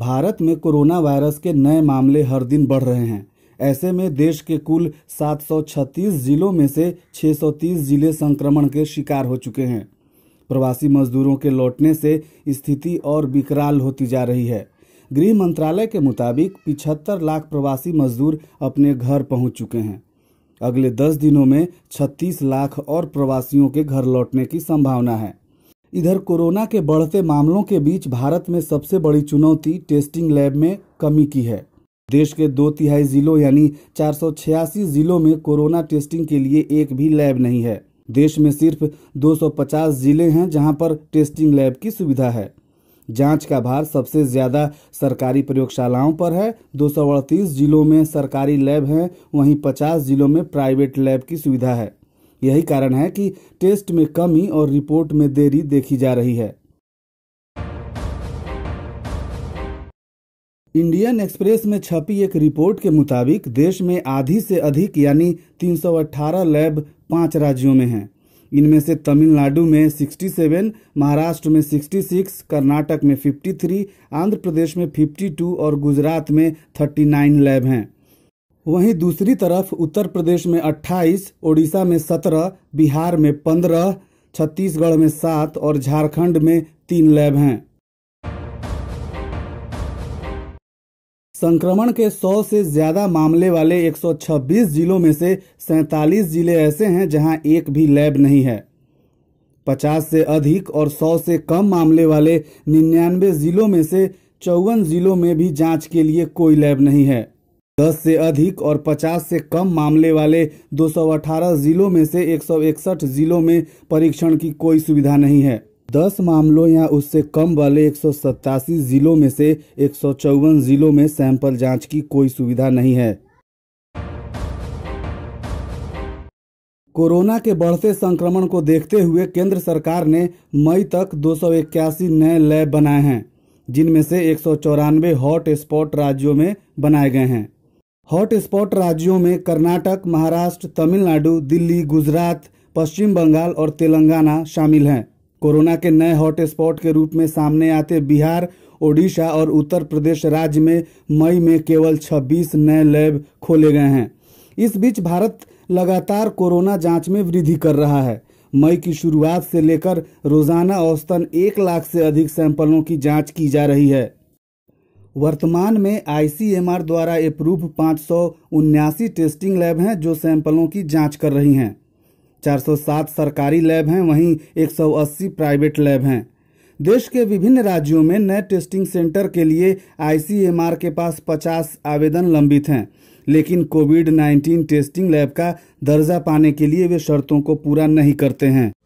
भारत में corona virus के नए मामले हर दिन बढ़ रहे हैं ऐसे में देश के कुल 736 जिलों में से 630 जिले संक्रमण के शिकार हो चुके हैं प्रवासी मजदूरों के लौटने से स्थिति और विकराल होती जा रही है गृह मंत्रालय के मुताबिक 75 लाख प्रवासी मजदूर अपने घर पहुंच चुके हैं अगले 10 दिनों में 36 लाख और प्रवासियों के घर लौटने की संभावना है इधर कोरोना के बढ़ते मामलों के बीच भारत में सबसे बड़ी चुनौती टेस्टिंग लैब में कमी की है देश के दो तिहाई जिलों यानी चार जिलों में कोरोना टेस्टिंग के लिए एक भी लैब नहीं है देश में सिर्फ 250 जिले हैं जहां पर टेस्टिंग लैब की सुविधा है जांच का भार सबसे ज्यादा सरकारी प्रयोगशालाओं पर है दो जिलों में सरकारी लैब हैं वहीं 50 जिलों में प्राइवेट लैब की सुविधा है यही कारण है कि टेस्ट में कमी और रिपोर्ट में देरी देखी जा रही है इंडियन एक्सप्रेस में छपी एक रिपोर्ट के मुताबिक देश में आधी से अधिक यानी 318 लैब पांच राज्यों में हैं इनमें से तमिलनाडु में 67, महाराष्ट्र में 66, कर्नाटक में 53, आंध्र प्रदेश में 52 और गुजरात में 39 लैब हैं वहीं दूसरी तरफ उत्तर प्रदेश में 28, ओडिशा में 17, बिहार में 15, छत्तीसगढ़ में 7 और झारखंड में तीन लैब हैं संक्रमण के 100 से ज्यादा मामले वाले 126 जिलों में से सैतालीस जिले ऐसे हैं जहां एक भी लैब नहीं है 50 से अधिक और 100 से कम मामले वाले निन्यानवे जिलों में से चौवन जिलों में भी जांच के लिए कोई लैब नहीं है दस से अधिक और पचास से कम मामले वाले 218 जिलों में से एक जिलों में परीक्षण की कोई सुविधा नहीं है दस मामलों या उससे कम वाले एक जिलों में से एक जिलों में सैंपल जांच की कोई सुविधा नहीं है कोरोना के बढ़ते संक्रमण को देखते हुए केंद्र सरकार ने मई तक दो नए लैब बनाए हैं जिनमें से एक हॉट स्पॉट राज्यों में बनाए गए हैं हॉट स्पॉट राज्यों में कर्नाटक महाराष्ट्र तमिलनाडु दिल्ली गुजरात पश्चिम बंगाल और तेलंगाना शामिल हैं कोरोना के नए हॉट स्पॉट के रूप में सामने आते बिहार ओडिशा और उत्तर प्रदेश राज्य में मई में केवल 26 नए लैब खोले गए हैं इस बीच भारत लगातार कोरोना जांच में वृद्धि कर रहा है मई की शुरुआत से लेकर रोजाना औसतन एक लाख से अधिक सैंपलों की जांच की जा रही है वर्तमान में आईसीएमआर द्वारा अप्रूव पाँच सौ टेस्टिंग लैब हैं जो सैंपलों की जांच कर रही हैं 407 सरकारी लैब हैं वहीं 180 प्राइवेट लैब हैं देश के विभिन्न राज्यों में नए टेस्टिंग सेंटर के लिए आईसीएमआर के पास 50 आवेदन लंबित हैं लेकिन कोविड 19 टेस्टिंग लैब का दर्जा पाने के लिए वे शर्तों को पूरा नहीं करते हैं